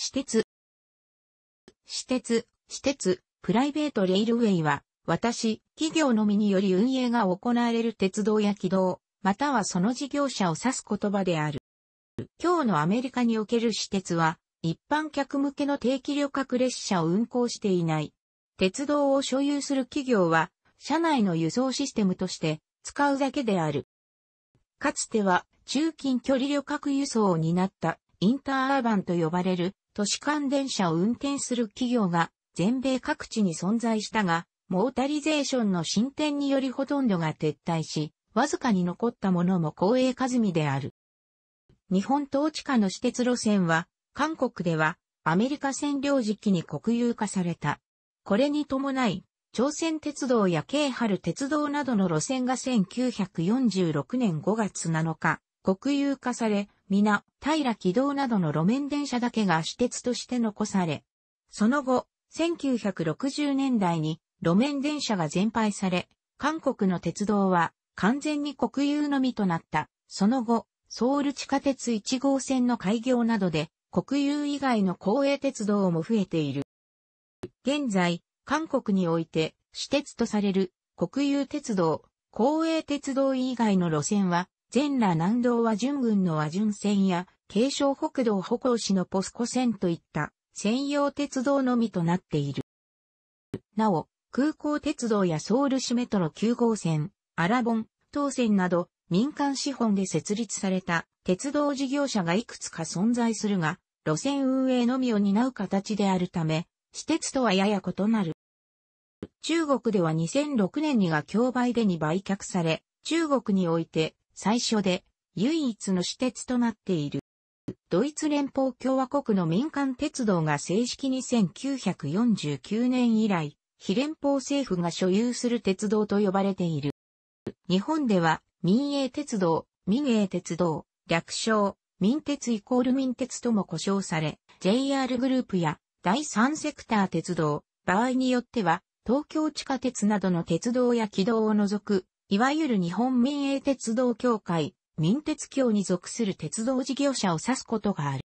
私鉄。私鉄、私鉄、プライベートレイルウェイは、私、企業のみにより運営が行われる鉄道や軌道、またはその事業者を指す言葉である。今日のアメリカにおける私鉄は、一般客向けの定期旅客列車を運行していない。鉄道を所有する企業は、社内の輸送システムとして使うだけである。かつては中近距離旅客輸送を担ったインターアーバンと呼ばれる都市間電車を運転する企業が全米各地に存在したが、モータリゼーションの進展によりほとんどが撤退し、わずかに残ったものも公営かずみである。日本統治下の私鉄路線は、韓国ではアメリカ占領時期に国有化された。これに伴い、朝鮮鉄道や京春鉄道などの路線が1946年5月7日、国有化され、皆、平軌道などの路面電車だけが私鉄として残され、その後、1960年代に路面電車が全廃され、韓国の鉄道は完全に国有のみとなった。その後、ソウル地下鉄1号線の開業などで、国有以外の公営鉄道も増えている。現在、韓国において、私鉄とされる国有鉄道、公営鉄道以外の路線は、全羅南道和順軍の和順線や、京商北道歩行市のポスコ線といった専用鉄道のみとなっている。なお、空港鉄道やソウル市メトロ9号線、アラボン、東線など民間資本で設立された鉄道事業者がいくつか存在するが、路線運営のみを担う形であるため、私鉄とはやや異なる。中国では2006年にが競売でに売却され、中国において最初で唯一の私鉄となっている。ドイツ連邦共和国の民間鉄道が正式に1949年以来、非連邦政府が所有する鉄道と呼ばれている。日本では民営鉄道、民営鉄道、略称、民鉄イコール民鉄とも呼称され、JR グループや第三セクター鉄道、場合によっては東京地下鉄などの鉄道や軌道を除くいわゆる日本民営鉄道協会、民鉄協に属する鉄道事業者を指すことがある。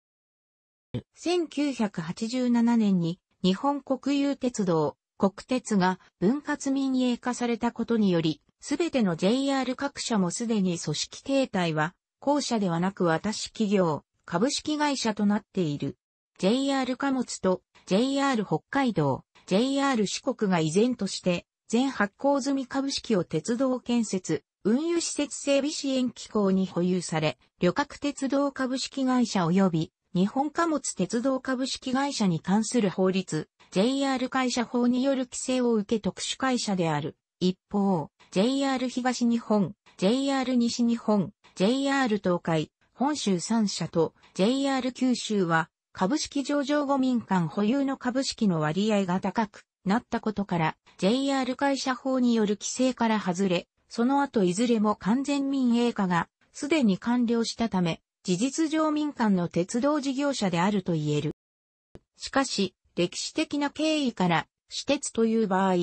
1987年に日本国有鉄道、国鉄が分割民営化されたことにより、すべての JR 各社もすでに組織形態は、公社ではなく私企業、株式会社となっている。JR 貨物と JR 北海道、JR 四国が依然として全発行済み株式を鉄道建設、運輸施設整備支援機構に保有され、旅客鉄道株式会社及び日本貨物鉄道株式会社に関する法律、JR 会社法による規制を受け特殊会社である。一方、JR 東日本、JR 西日本、JR 東海、本州3社と JR 九州は株式上場後民間保有の株式の割合が高く、なったことから JR 会社法による規制から外れ、その後いずれも完全民営化がすでに完了したため、事実上民間の鉄道事業者であると言える。しかし、歴史的な経緯から私鉄という場合、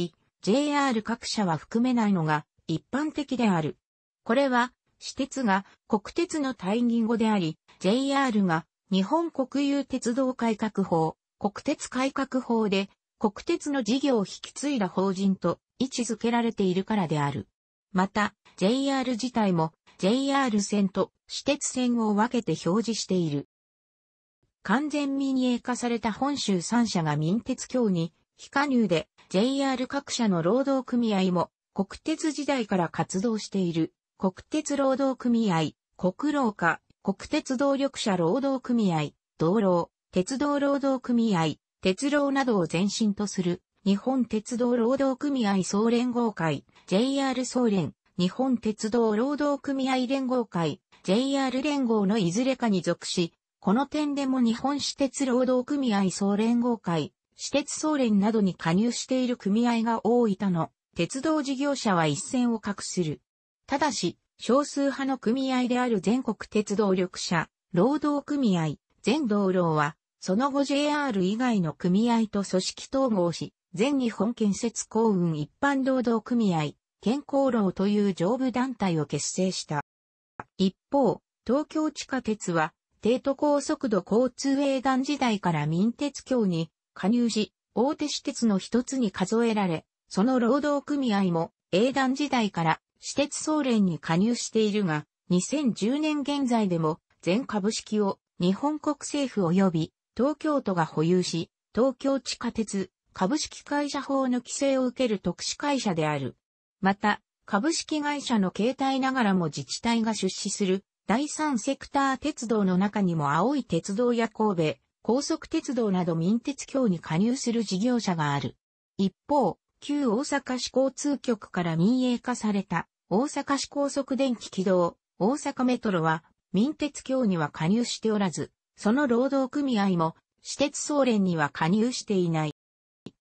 JR 各社は含めないのが一般的である。これは、私鉄が国鉄の退任語であり、JR が日本国有鉄道改革法、国鉄改革法で国鉄の事業を引き継いだ法人と位置づけられているからである。また、JR 自体も JR 線と私鉄線を分けて表示している。完全民営化された本州3社が民鉄協に非加入で JR 各社の労働組合も国鉄時代から活動している国鉄労働組合、国労化、国鉄動力者労働組合、道路、鉄道労働組合、鉄道などを前身とする、日本鉄道労働組合総連合会、JR 総連、日本鉄道労働組合連合会、JR 連合のいずれかに属し、この点でも日本私鉄労働組合総連合会、私鉄総連などに加入している組合が多いとの鉄道事業者は一線を画する。ただし、少数派の組合である全国鉄道力者、労働組合、全道労は、その後 JR 以外の組合と組織統合し、全日本建設公運一般労働組合、健康労という上部団体を結成した。一方、東京地下鉄は、帝都高速度交通営団時代から民鉄協に加入し、大手私鉄の一つに数えられ、その労働組合も営団時代から私鉄総連に加入しているが、2010年現在でも全株式を日本国政府及び東京都が保有し、東京地下鉄、株式会社法の規制を受ける特殊会社である。また、株式会社の携帯ながらも自治体が出資する第三セクター鉄道の中にも青い鉄道や神戸、高速鉄道など民鉄協に加入する事業者がある。一方、旧大阪市交通局から民営化された大阪市高速電気軌道、大阪メトロは民鉄協には加入しておらず、その労働組合も、私鉄総連には加入していない。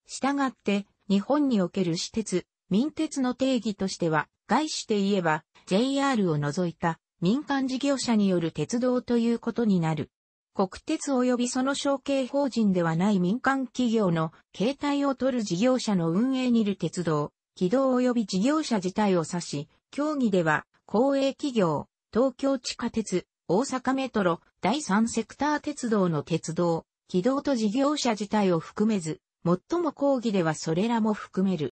したがって、日本における私鉄、民鉄の定義としては、外して言えば、JR を除いた民間事業者による鉄道ということになる。国鉄及びその承継法人ではない民間企業の形態を取る事業者の運営にいる鉄道、軌道及び事業者自体を指し、協議では、公営企業、東京地下鉄、大阪メトロ第三セクター鉄道の鉄道、軌道と事業者自体を含めず、最も講義ではそれらも含める。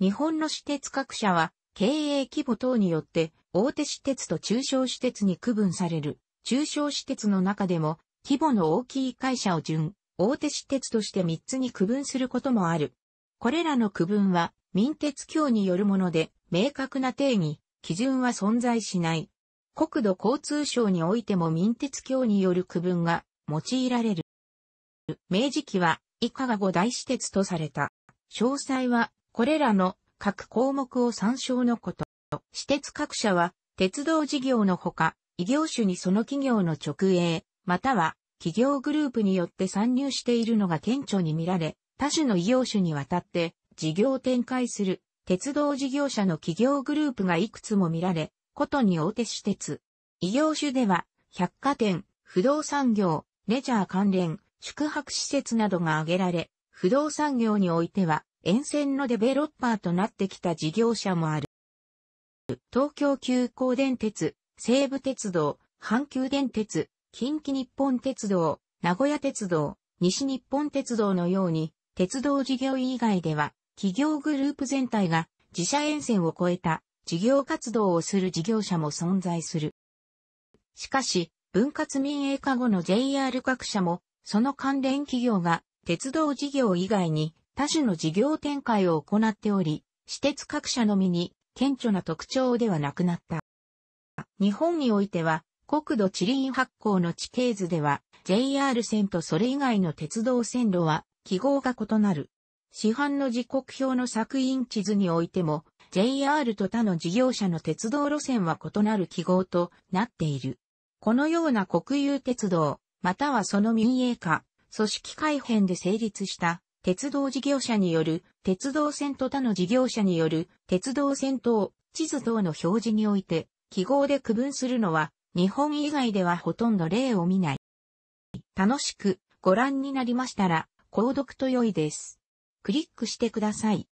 日本の私鉄各社は、経営規模等によって、大手私鉄と中小私鉄に区分される。中小私鉄の中でも、規模の大きい会社を順、大手私鉄として3つに区分することもある。これらの区分は、民鉄協によるもので、明確な定義、基準は存在しない。国土交通省においても民鉄橋による区分が用いられる。明治期は以下が五大私鉄とされた。詳細はこれらの各項目を参照のこと。私鉄各社は鉄道事業のほか、異業種にその企業の直営、または企業グループによって参入しているのが顕著に見られ、他種の異業種にわたって事業を展開する鉄道事業者の企業グループがいくつも見られ、ことに大手私鉄。異業種では、百貨店、不動産業、レジャー関連、宿泊施設などが挙げられ、不動産業においては、沿線のデベロッパーとなってきた事業者もある。東京急行電鉄、西武鉄道、阪急電鉄、近畿日本鉄道、名古屋鉄道、西日本鉄道のように、鉄道事業以外では、企業グループ全体が自社沿線を超えた事業活動をする事業者も存在する。しかし、分割民営化後の JR 各社も、その関連企業が鉄道事業以外に多種の事業展開を行っており、私鉄各社のみに顕著な特徴ではなくなった。日本においては、国土地理院発行の地形図では、JR 線とそれ以外の鉄道線路は記号が異なる。市販の時刻表の作品地図においても、JR と他の事業者の鉄道路線は異なる記号となっている。このような国有鉄道、またはその民営化、組織改編で成立した鉄道事業者による鉄道線と他の事業者による鉄道線等、地図等の表示において記号で区分するのは日本以外ではほとんど例を見ない。楽しくご覧になりましたら購読と良いです。クリックしてください。